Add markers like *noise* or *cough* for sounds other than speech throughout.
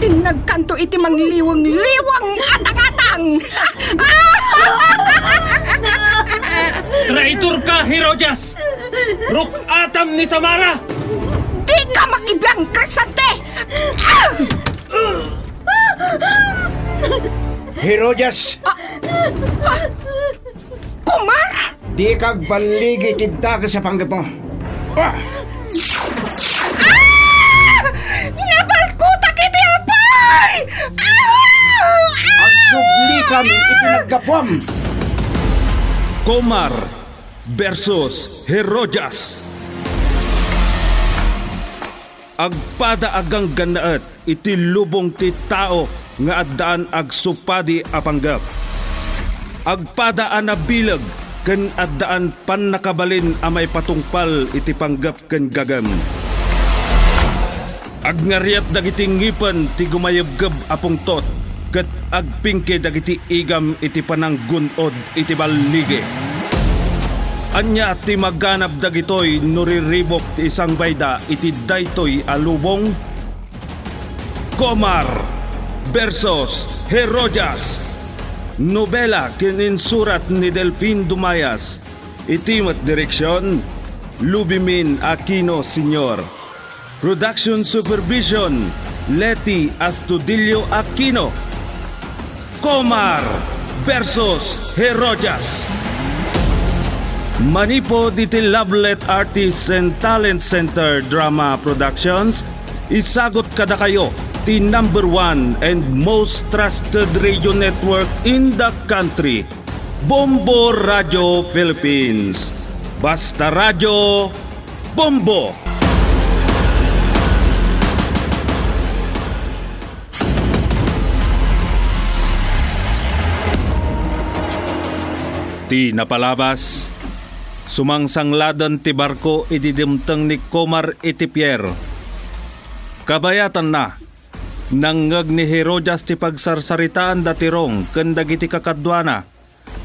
Tingnan kanto iti mangliwang liwang-liwang atang-atang! *laughs* Traitor ka, Herodias! Ruk atam ni Samara! Di ka makibang krisante! Ah! Herodias! Ah, ah, kumar! Di kag banligi tidda ka sa panggap mo. Ah! kapulisan ipinaggapwam. Komar versus Herojas. Agpada agang ganaat iti lubong ti tao nga addaan agsupadi apanggap. Agpada anabilag ken addaan pan a amay patungpal iti panggap ken gagam. Agnariat dagiti ngipen ti gumayebgeb apong tot Kat agpingke dagiti igam iti pananggunod iti ballige. Anya ti maganap dagitoy nuriribok ti isang bayda iti daytoy alubong Komar versus Herodias Nobela kininsurat ni Delfin Dumayas Iti mat direksyon Lubimin Aquino Sr. Production Supervision Leti Astudillo Aquino Comar versus Heroyas. Manipo Detail Lovelet Artists and Talent Center Drama Productions, isagot kada kayo the number one and most trusted radio network in the country, Bombo Radio Philippines. Basta Radio Bombo! Ti napalabas, sumangsangladan ti barko ididimtang ni Komar iti Kabayatan na, nanggag ni Herodias ti pagsarsaritaan datirong kandag iti kakadwana,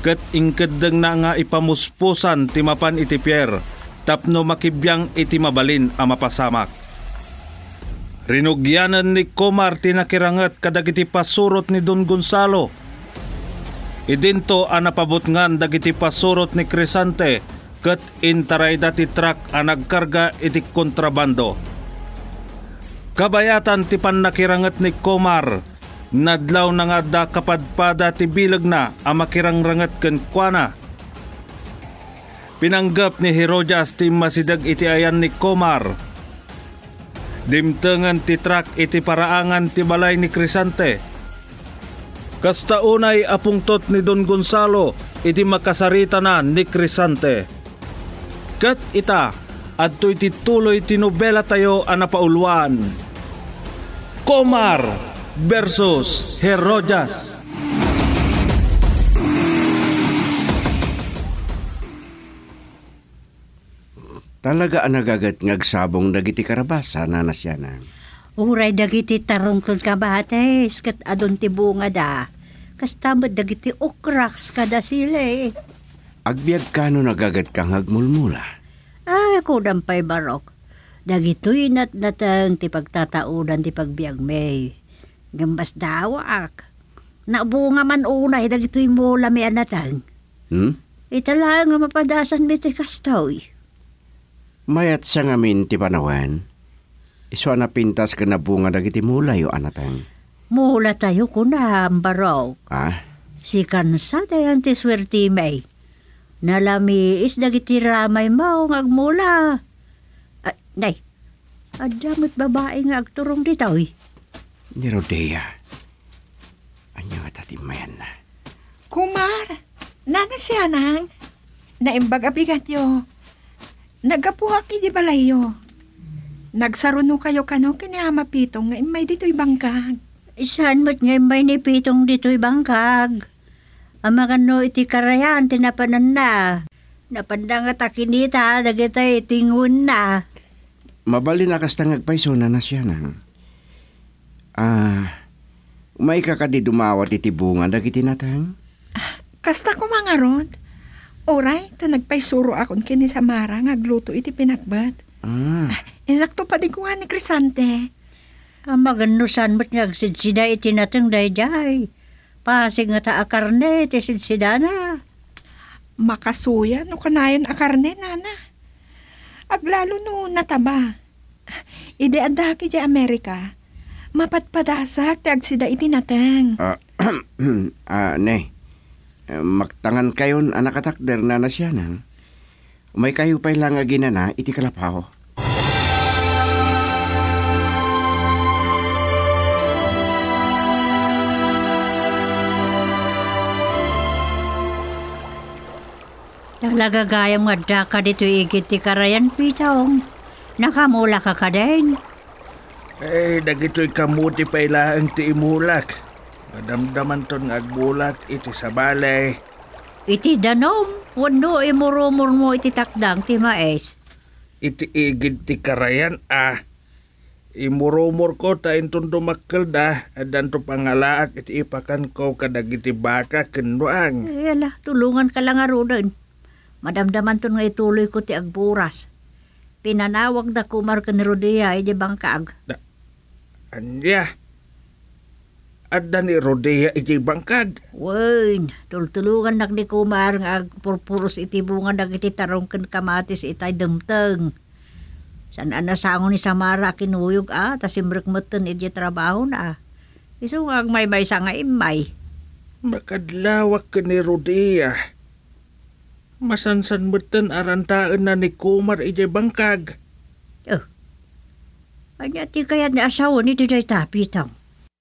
kat ingkaddag na nga ipamuspusan ti mapan iti Pier, tapno makibyang iti mabalin a mapasamak. Rinugyanan ni Komar tinakirangat kadagiti pasurot ni Don Gonzalo Idinto ang napabutngan dagiti pasurot ni Crisante kat intaray dati truck ang nagkarga iti kontrabando. Kabayatan ti panakirangat ni Komar, nadlaw na nga da kapadpada ti bilag na ang makirangrangat ken kuana. Pinanggap ni Herodias ti masidag iti ayan ni Komar. Dimtengan ti truck iti paraangan ti balay ni Crisante Kasta unay apungtot ni Don Gonzalo, iti makasarita na ni Crisante. Kat ita, at iti tuloy tinobela tayo napaulwan. Komar versus Herodas. Talaga ang nagagat ngagsabong dagiti karabasa na nasyana. Uray dagiti tarungkod ka bates, kat adon ti bunga da. Kastamad dagiti okraks kada sila eh. Agbiag ka no nagagat kang hagmulmula. Ay, kudang pa'y barok. Dagito'y natnatang ti pagtataunan ti pagbiag may. Gambas dawak. Nabunga man unay, eh, dagito'y mula may anatang. Hmm? Itala nga mapadasan mi ti kastoy. Mayat sa ngamin ti panawan Iso na pintas ka na bunga dagiti mulay o anatang. Mula tayo kuna ambaraw. Ha? Ah? Si kansa dayan ti swerte may. Nalami is dagiti ramay mao ngagmula. Ah, nay, adamit babae nga agturong ditaw eh. Ni Rodea. Anya nga tatimayan na. Kumar, nana siya nang. Naimbag aplikatyo. Nagapuha ki di balayo. Nagsaruno kayo kano ama pitong nga imay dito'y bangkag. Isan mo't nga may ni pitong dito'y bangkag? Amakano iti karayan tinapanan na. Napandang at akinita, dagita itingun na. Mabali na kastangag pa iso na siya na. Ah, may kakadidumawat iti bunga dagiti natang? Ah, kasta ko mga ron. Oray, ta nagpaisuro akon kini Samara nga gluto iti pinakbat. ah, ah Inakto pa di ko nga ni Crisante. Ang magano saan mo't nagsidsida itinatang dayjay. Pasig nga ta a karne, tisidsida na. Makasuya no kanayon a karne, nana. Aglalo no nataba. Ide adaki di Amerika. Mapatpadasak ti agsida itinatang. Ah, *clears throat* ah, ne. Eh, magtangan kayon anak atakder na na siya na. May kayo pa lang ginana iti kalapaho. Nalagagayam nga ka dito igit ti karayan pitaong. Nakamula ka ka din. Eh, dagito'y kamuti pa ilaang ti imulak. Madamdaman ton nga agbulak iti sa balay. Iti danom, wano imurumur mo iti takdang ti maes. Iti igit ti karayan ah. Imurumur ko ta inton dumakkel da, adan to pangalaak iti ipakan ko kadagiti baka kenruang. Ay, ala, tulungan ka lang arunan. Madamdaman ton nga ituloy ko ti agburas. Pinanawag na kumar ka ni Rodea ay di bangkaag. Da, andya. Adda ni Rodea iti bangkag. Wain, tultulungan nak ni kumar nga agpurpuros iti bunga nag iti tarong kan kamatis itay dumteng. San ana anasangon ni Samara kinuyog ah, tasimrek matan idi eh, trabaho na ah. Isungag may may sanga imay. Makadlawak ka ni Rodea masansan beten arantaan na ni Kumar ije bangkag. Oh. Anya ti kaya ni asawa ni Diday Tapitang.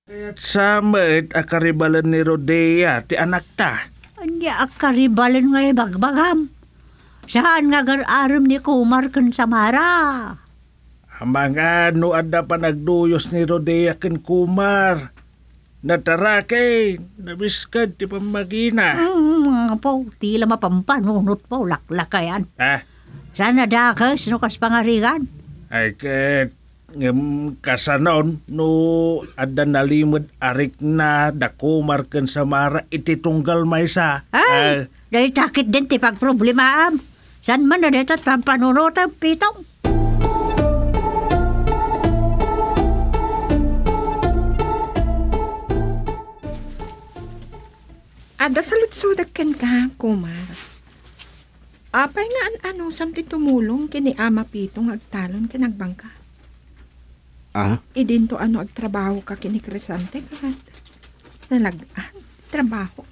Kaya't sama it akaribalan ni Rodea ti anak ta. Anya akaribalan nga bagbagam. Saan nga gararam ni Kumar kan Samara? Mga no ada pa nagduyos ni Rodea kan Kumar. Natarake, nabiskad ti pamagina. Mm, mga po, tila mapampanunot po, laklakayan. Ah? Sana dakas, no kas pangarigan. Ay, ket, um, kasanon, no, adan nalimod arik na dakumar ken sa mara ititunggal maysa. Ay, uh, dahil takit din ti pagproblemaam. San man na dito at pampanunotan pitong. Ada sa lutsodakan ka, kumar. Apay na an ano samti tumulong kini ama pitong agtalon ka nagbangka. Ah? Idin to ano agtrabaho ka kini Cresante kat nalagaan ah, trabaho.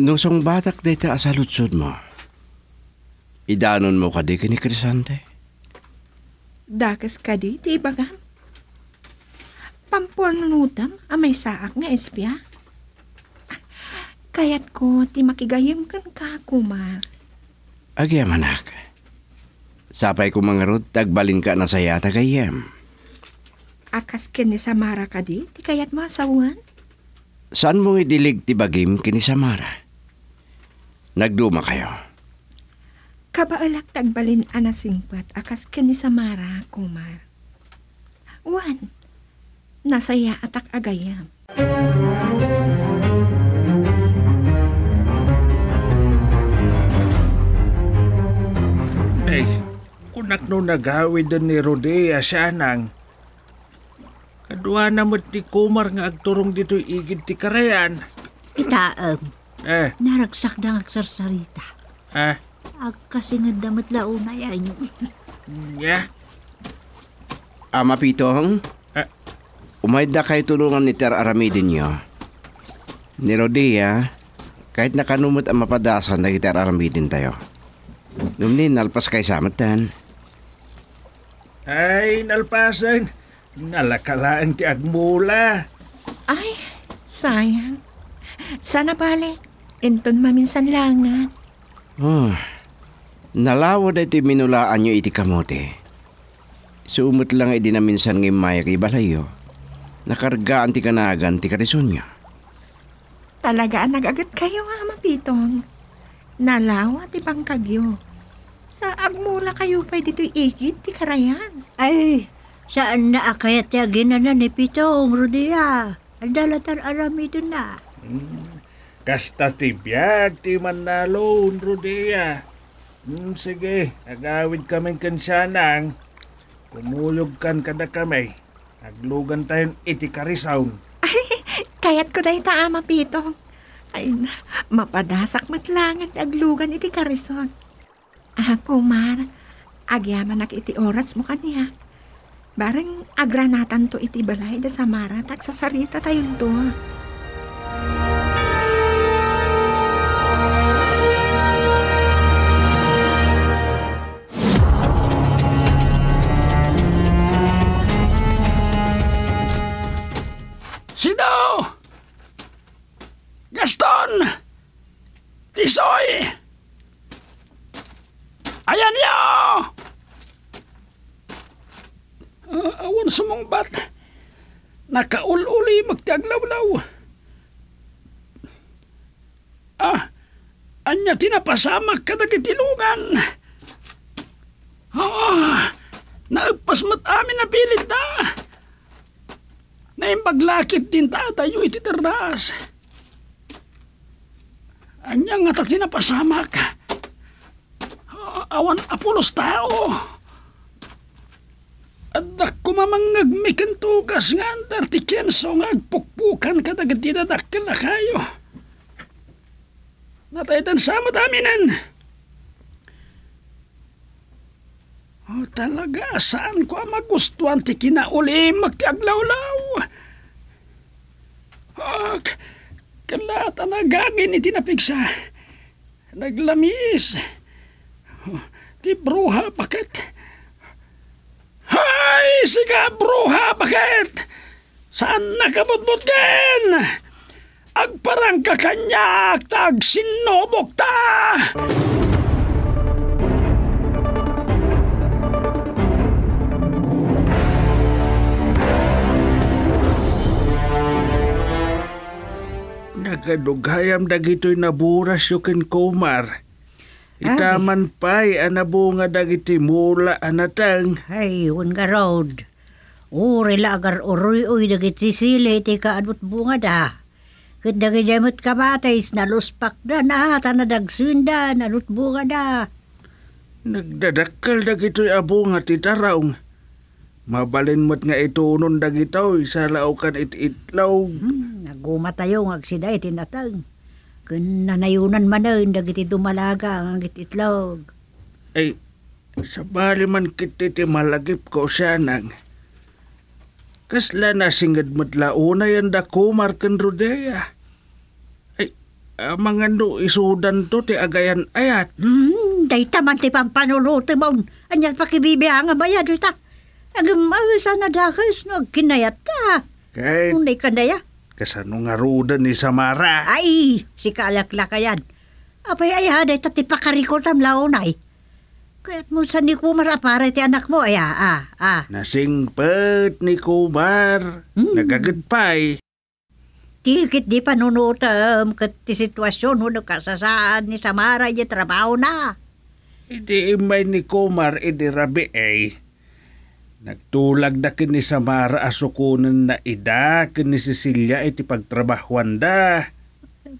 Nusong batak dito asa ah, lutsod mo. Idanon mo ka di kini Cresante. Dakas ka di, di ba ka? Pampuanunutam amay ah, saak nga espya. Kayat ko, ti makigayam kan ka, kumar. Agayam, anak. Sapay ko mga rod, tagbalin ka na saya tagayam. Akas kin ni Samara ka di, ti kayat mo asawan? Saan mo idilig ti bagim kini Samara? Nagduma kayo. Kabaalak tagbalin anasingpat, akas kin ni Samara, kumar. Wan, nasaya atak agayam. Música unak no nagawid ni Rodea siya nang Kadwa na ni Kumar nga agturong dito igid ti karayan. Itaam. Um, eh. Naragsak na agsarsarita. Eh. Agkasingad na matlauna yan. Mm, yeah. Ama Pitong, eh. umayad kayo tulungan ni Ter Aramidin niyo. Ni Rodea, kahit nakanumot ang mapadasan na Ter Aramidin tayo. Numlin, nalpas kay samatan. Ay, nalpasan. Nalakalaan ti agmula. Ay, sayang. Sana pale, enton maminsan langan. Oh, nalawad ay ti minulaan nyo iti kamote. Suumot lang ay dinaminsan ngay mayak ibalayo. Nakargaan ti kanagan ti karisonya. Talaga nagagat kayo, Ama mapitong. Nalawa ti pangkagyo. Sa agmula kayo pa dito igit, ti karayan. Ay, saan na akayat ya ginanan ni Pitong, Rudia? Ang dalatar arami doon na. Hmm. Kasta ti biyag, ti manalo, Rudia. Hmm, sige, agawid kaming kansyanang. Kumulog kan kada kami. Naglugan tayong itikarisawn. Ay, *laughs* kayat ko na taama, Pitong. Ay, mapadasak matlangan aglugan iti karison. Ah, kumar, agyaman ak iti oras mo kaniya. Barang agranatan to iti balay da samara marat at sasarita tayo to. Sino? Gaston! Tisoy! Ayan niyo! Uh, awan sumungbat. Nakaululi magtiaglawlaw. Ah, anya tinapasama kadagitilungan. Oo, oh, ah, naagpasmat amin na pilit na. Naimbaglakit din tatayo iti terras. Anya nga ta tinapasamak awan apulos tao. At ako mamangag may kantugas nga andar ti Chenso nga agpukpukan kadagatida dakil na kayo. Nataytan sa madaminan. O oh, talaga, saan ko magustuhan ti kinauli magkiaglawlaw? Og, kalata na gagin iti napigsa. Naglamis. Naglamis. Di bruha, bakit? Hay, siga bruha, bakit? Saan nakabutbot ken? Agparang ka kanya, tag sinubok ta! Nakadugayam dagito'y naburas yukin kumar. Itaman pa'y anabunga dagiti mula anatang. Ayun ka road. Uri agar uruy-uy dagiti sili iti kaanot bunga da. Kit dagijemot kabatais na luspak da na tanadagsunda na bunga da. Nagdadakkel dagito'y abunga ti taraong. Mabalin mo't nga itunon dagito'y sa laukan it-itlaw. Hmm, naguma tayo ngagsida itinatang. Kun nanayunan man na, dagiti dumalaga ang agit Ay, sabali man kiti ti malagip ko siya nang. Kasla na singad madlauna yan da kumar kan Rodea. Ay, uh, mga no isudan to ti agayan ayat. Hmm, day taman ti pampanuluti mo. Anyan pa kibibiha nga bayad ita. Agam, sana dakas no, kinayat ta. Kahit... Unay kanaya. Ah. Kasano nga ruudan ni Samara? Ay, si kalaklakayan. Apay ay ha, dahi tatipakarikol tam launay. Kaya't mo sa ni Kumar ah, para ti anak mo, ay ah, ah, ah. Nasingpat ni Kumar, hmm. nagagadpay. Tikit di panunutam kat ti sitwasyon huno kasasaan ni Samara yung trabaho na. Idi imay ni Kumar, idi rabi eh. Nagtulag da ni Samara asukunan na ida ni si iti pagtrabahuan da.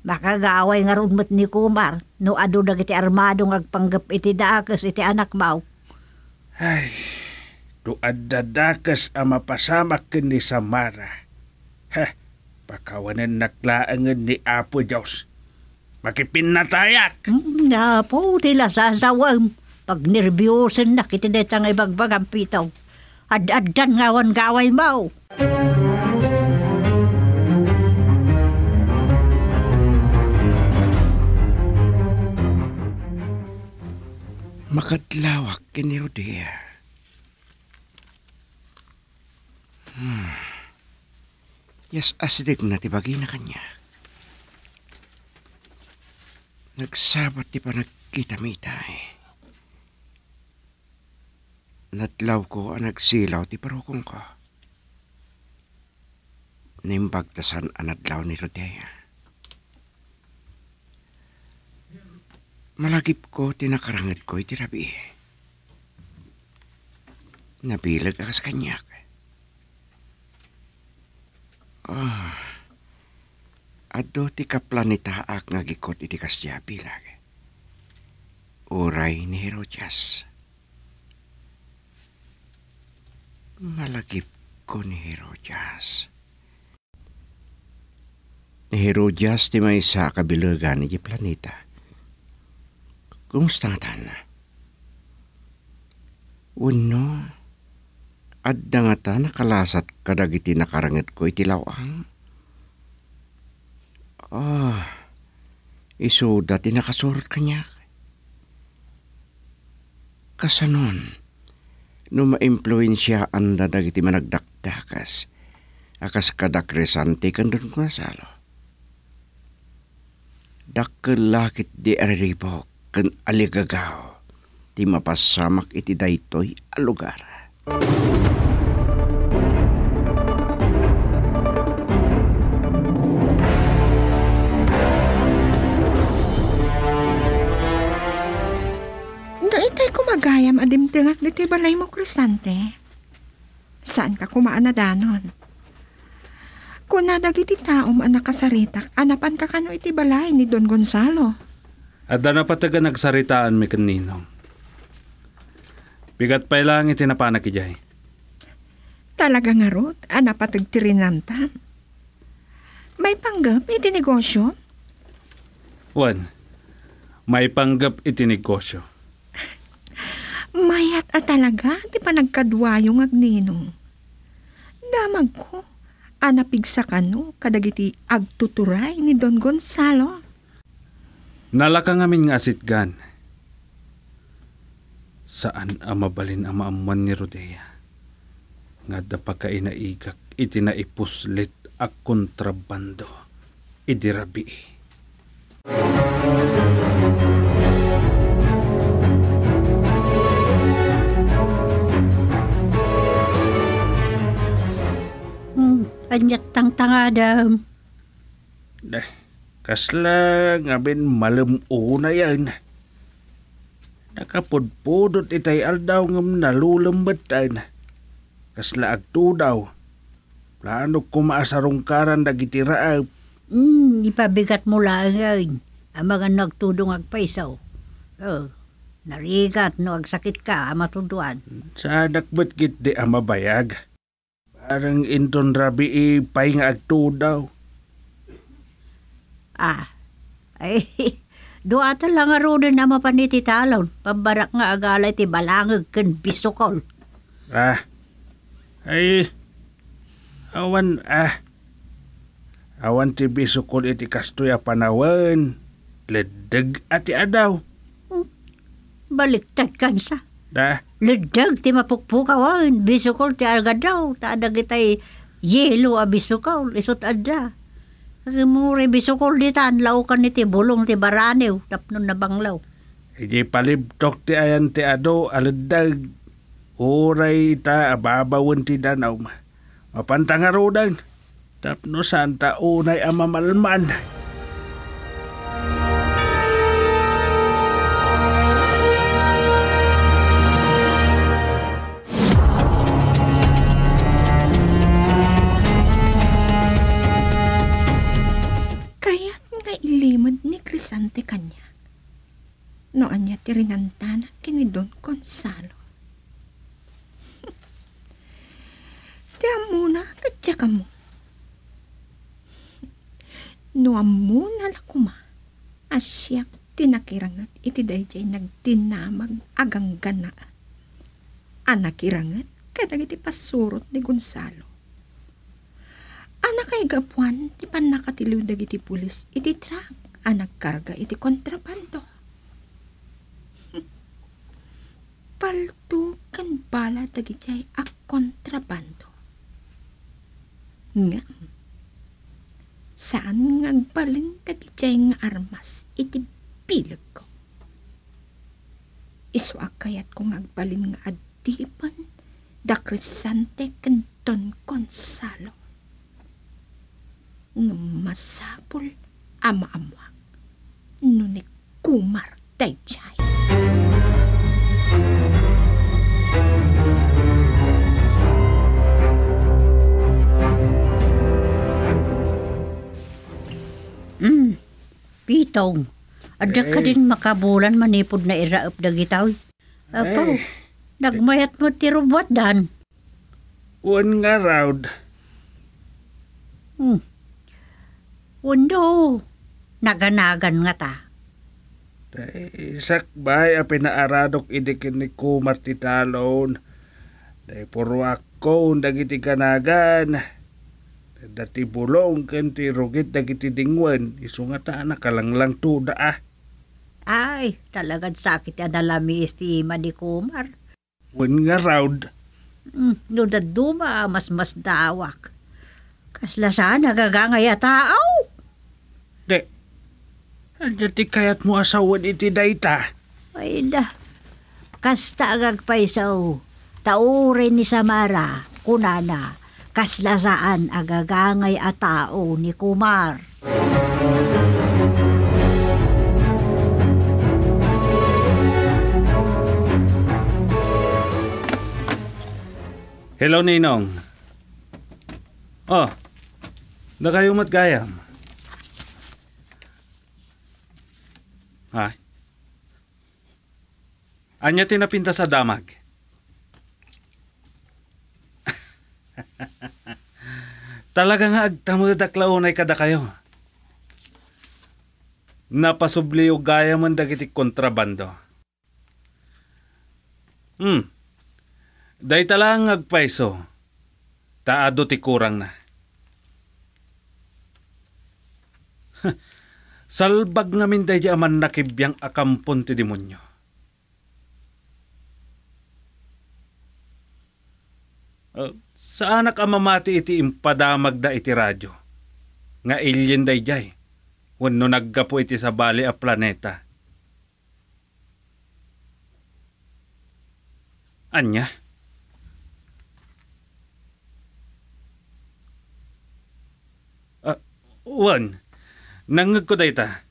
Baka gaway nga rumot ni Kumar no ado dag iti armado agpanggap iti daakas iti anak maw. Ay, tuad dadakas ang mapasamak kini sa mara. Ha, pakawanan naklaangan ni Apo Diyos. Makipin na tayak. Mm, na po, tila sasawang. Pag nervyosin na kitidetang ibagbag ang pitaw. Ad-adan ngawan gaway mo. Makatlawak kini Rodea. Hmm. Yes, asidig na tibagi na kanya. Nagsabat ti pa nagkita-mita eh natlaw ko ang nagsilaw ti parokong ko. Nimbagtasan ang natlaw ni Rodea. Malagip ko tinakarangit ko iti rabi. Nabilag akas kanyak. Oh, ah, ado ti kaplanita ak nga gikot iti kasya bilag. Uray ni Herodias. Herodias. malagip ko ni Herodias. Ni Herodias ti may isa kabilagan ni planeta. Kumusta nga tan? Uno, adda nga ta nakalasat kadagiti nakarangit ko itilawang. Ah, iso dati nakasurot kanyak. Kasanon, no maimpluensya anda dagiti managdakdakas akas kadakresante kan kandun ko nasalo. Dakkelakit di ariribok kan aligagaw Di mapasamak iti daytoy a lugar. agayam adimtingak diti balay mo krisante. Saan ka kumaan na danon? Kuna dagiti tao man nakasaritak, anapan ka kano iti balay ni Don Gonzalo. At na pataga nagsaritaan mi kanino. Bigat pa ilang itinapanak ijay. Talaga nga rot, anapatag tirinamtan. May panggap iti negosyo? Juan, may panggap iti negosyo. Mayat at talaga, di pa nagkadwa yung agnenong. Damag ko, anapig sa kano, kadagiti agtuturay ni Don Gonzalo. Nalaka ngamin nga asitgan. Saan amabalin ang maamuan ni Rodea? Nga da pagkainaigak itinaipuslit ak kontrabando. Idirabi. Idirabi. anyat tang adam. Dah, kasla ngamin malam una yan. Nakapudpudot itay aldaw ngam na. Kasla agto daw. Plano kumaasarong karan dagitiraag. Hmm, ipabigat mo lang yan. Ang mga nagtudong agpaisaw. Oh, narigat no agsakit ka, amatuduan. Hmm, Sa nakbit git di amabayag. bayag Arang inton rabi ipay nga agto daw. Ah, ay, *laughs* doata lang arunan na mapaniti talon. Pambarak nga agalay ti balangag kan bisokol. Ah, ay, awan, ah, awan ti bisokol iti kastoya panawan. Ledeg ati adaw. Baliktad sa. Da? Nagdag ti mapukpukaw ha, oh, bisukol ti arga daw, taadag itay yelo a bisukol, isot adda. Mure bisukol di taan, laukan ni ti bulong ti baranew, tapnon na banglaw. Iji palibtok ti ayan ti ado, aladag, oray ta ababawan ti danaw ma. Mapantangarodan, tapno santa unay amamalman. Mapantangarodan. limod ni Crisante kanya. Noan niya tirinanta na kini Don Gonzalo. *laughs* Tiyan muna, katya ka mo. *laughs* Noam muna lakuma, asyak tinakirangat iti dayjay nagtinamag agang gana. Anakirangat kadag iti pasurot ni Gonzalo. Anak kay Gapuan, ti panakatiliw dagiti pulis, iti truck, anak ah, karga, iti kontrabando. *laughs* Palto kan bala dagiti a kontrabando. Nga, saan ngagbalin dagiti nga armas, iti bilag ko. Iswa kayat kong agbalin nga adipan, da krisante kanton konsalo nga masapul amaamwak nunik kumar taychay. Mm, pitong. Adya ka eh. din makabulan manipod na iraap dagitaw. Apo, eh. nagmayat mo ti robot dan. Uwan nga raud. Hmm. Wando, naganagan nga ta. ba'y a pinaaradok idikin ni Kumar titalon. Day puro ako dagiti kanagan. Dati bulong kanti rugit dagiti dingwan. Isungata na kalanglang tuda ah. Ay, talagang sakit ang nalami istima ni Kumar. Wen nga raud. Mm, no daduma mas mas dawak. Kasla sana gagangay taaw. De, dati kayat mo asawan iti dayta. Ay da, kasta agagpaisaw, taure ni Samara, kunana, kaslasaan agagangay a tao ni Kumar. Hello, Ninong. Oh, na kayo matgayam. Ha? Anya tinapinta sa damag? *laughs* Talaga nga agtamod aklaon ay kada kayo. Napasubli o gaya man dagiti kontrabando. Hmm. Day talang agpaiso. Taado ti kurang na. *laughs* Salbag ngamin day di aman nakibyang akampon ti demonyo. Uh, oh, sa anak amamati iti impadamag da iti radyo. Nga alien day jay. Wano naggapo iti sa bali a planeta. Anya? Uh, ah, one nangag ko dayta.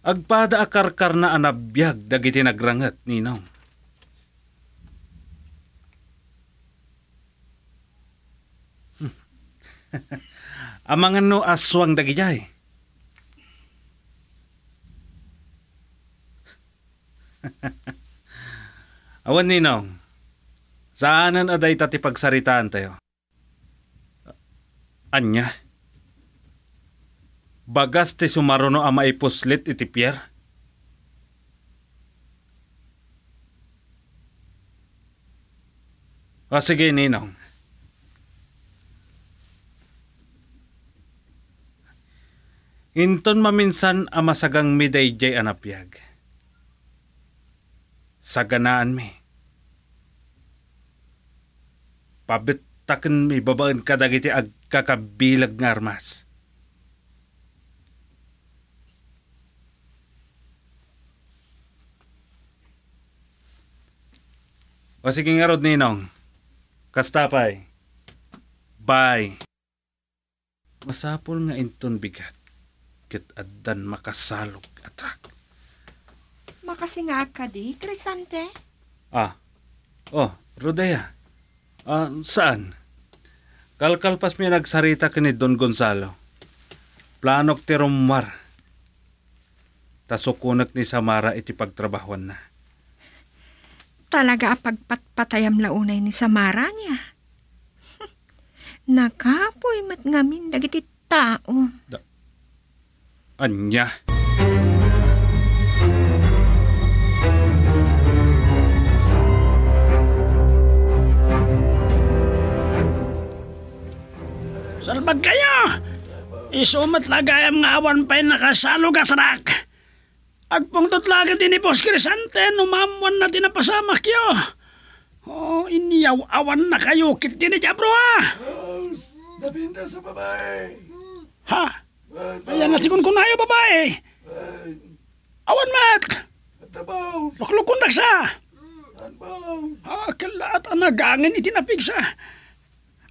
Agpada akarkar na anabiyag dagiti nagrangat ninong. Hmm. *laughs* Amangan no aswang dagijay. *laughs* Awan ninong, saanan aday tati pagsaritaan tayo? Anya, bagas ti sumaruno ang maipuslit iti Pierre. O oh, sige, Ninong. Inton maminsan ang masagang jay anapyag. Saganaan mi. Pabitakin mi babaan kadagiti ag kakabilag ng armas. O sige nga Rod Ninong, kastapay, bye. Masapol nga inton bigat, kit addan makasalog atrak. Makasingag ka di, Crisante. Ah, oh, Rodea, ah, saan? Kalkalpas mi nagsarita kini Don Gonzalo. Planok ti rumar. Tasukunak ni Samara iti pagtrabahuan na. Talaga pagpatpatayam launay ni Samara niya. *laughs* Nakapoy matngamin dagiti tao. Da- Anya. Anya. Salbag kayo! Isumat lagayam nga awan pa'y nakasalog at rak. At pong tutlagat ni Boss Cresante, numamuan na tinapasama kayo. Oh, iniyaw-awan na kayo, kitinig abro ha! Boss, napinda sa babae. Ha? Ayan na sigun kunayo babae. Awan mat! At abaw. Luklukon sa! At abaw. Ah, kalat ang nagangin itinapig sa...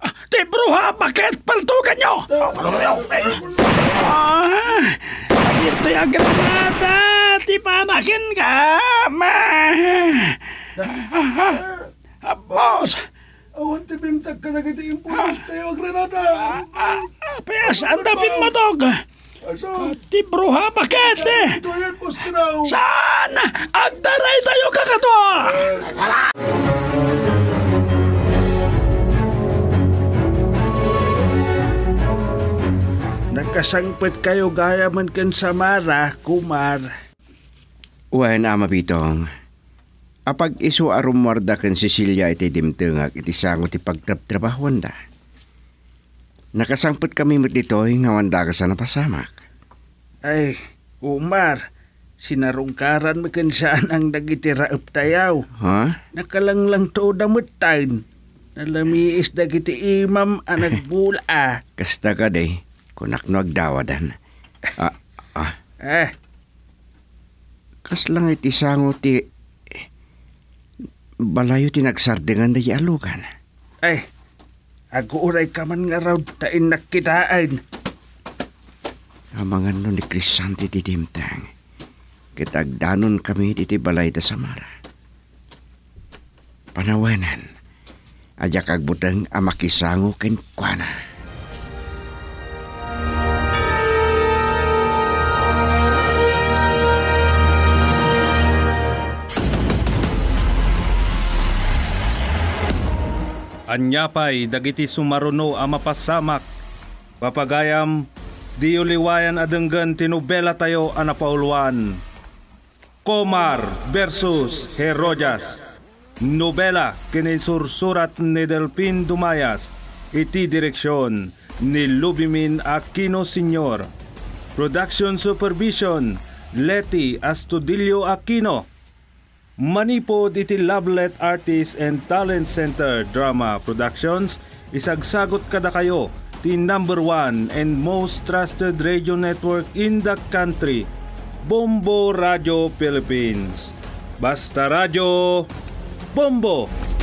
Ah, ti bruja, bakit paltugan nyo? Ah, ito'y ang granata. Ti panakin ka. Ma. Ah, boss. Awan ti bimtag ka na kita importante ang granata. Pes, anda dapin madog. Ti bruha, bakit? Saan? Agdaray tayo kakatwa. Agdaray! kasangpet kayo gaya man ken samara, kumar. Uwan ama bitong. Apag iso arumwarda ken Cecilia iti dimtengag iti sango ti pagtraptrabahuan da. Nakasangpet kami met dito nga wanda ka sa napasamak. Ay, Umar, sinarungkaran mo ken saan ang dagiti raep tayaw. Ha? Huh? Nakalanglang to damot tayn. Nalamiis dagiti imam anag nagbula. *laughs* Kasta ka day. Kunak no agdawadan. Ah, ah. Eh. Kas lang iti sango ti balayo ti nagsardingan na yalugan. Ay, eh, aguray ka man nga raw tain nakitaan. Amangan no ni Crisanti ti Dimtang. Kitagdanon kami iti balay da Samara. Panawanan, ajak agbutang amakisango ken kuana. Anyapay dagiti sumaruno a mapasamak. Papagayam, di uliwayan adenggan tinubela tayo anapauluan. Komar versus Herojas. Nobela kinensursurat ni Delpin Dumayas iti direksyon ni Lubimin Aquino Sr. Production Supervision Leti Astudillo Aquino Manipod iti Lovelet Artist and Talent Center Drama Productions, isagsagot kada kayo the number one and most trusted radio network in the country, Bombo Radio Philippines. Basta Radio, Bombo!